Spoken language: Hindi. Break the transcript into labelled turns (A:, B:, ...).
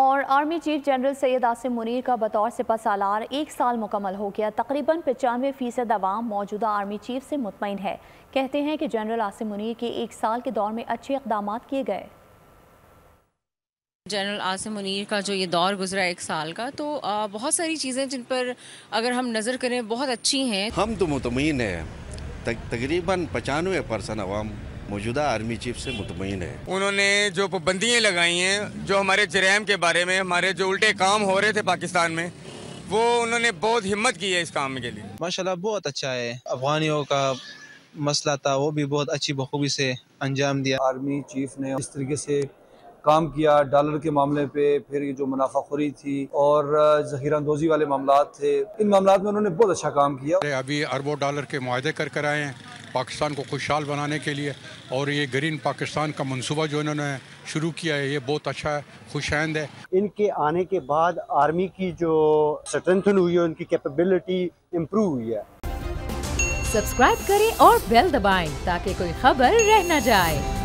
A: और army chief general Syed Asim Munir का बतौर सिपा सालार एक साल मुकम्मल हो गया तकरीबन पचानवे फ़ीसद आवाम मौजूदा आर्मी चीफ से मुतमिन है कहते हैं कि जनरल आसिम मुनीर के एक साल के दौर में अच्छे इकदाम किए गए
B: जनरल आसिम मुनीर का जो ये दौर गुजरा एक साल का तो आ, बहुत सारी चीज़ें जिन पर अगर हम नज़र करें बहुत अच्छी हैं
C: हम तो मुतमिन हैं तक, तकरीबन पचानवे परसेंट आवाम मौजूदा आर्मी चीफ से मुतमिन है
D: उन्होंने जो पाबंदियाँ लगाई हैं जो हमारे जराम के बारे में हमारे जो उल्टे काम हो रहे थे पाकिस्तान में वो उन्होंने बहुत हिम्मत की है इस काम के लिए माशाल्लाह
E: बहुत अच्छा है अफगानियों का मसला था वो भी बहुत अच्छी बखूबी
F: से अंजाम दिया आर्मी चीफ ने इस तरीके से काम किया डॉलर के मामले पे फिर ये जो मुनाफाखोरी थी और जखीरा अंदोजी वाले मामला थे इन मामला में उन्होंने बहुत
G: अच्छा काम किया अभी अरबों डॉलर के माहे कर कर आए हैं पाकिस्तान को खुशहाल बनाने के लिए और ये ग्रीन पाकिस्तान का मंसूबा जो इन्होंने शुरू किया है ये बहुत अच्छा है खुशहद है
H: इनके आने के बाद आर्मी की जो स्ट्रेंथन हुई है उनकी कैपेबिलिटी इम्प्रूव हुई है
B: सब्सक्राइब करें और बेल दबाएं ताकि कोई खबर रह न जाए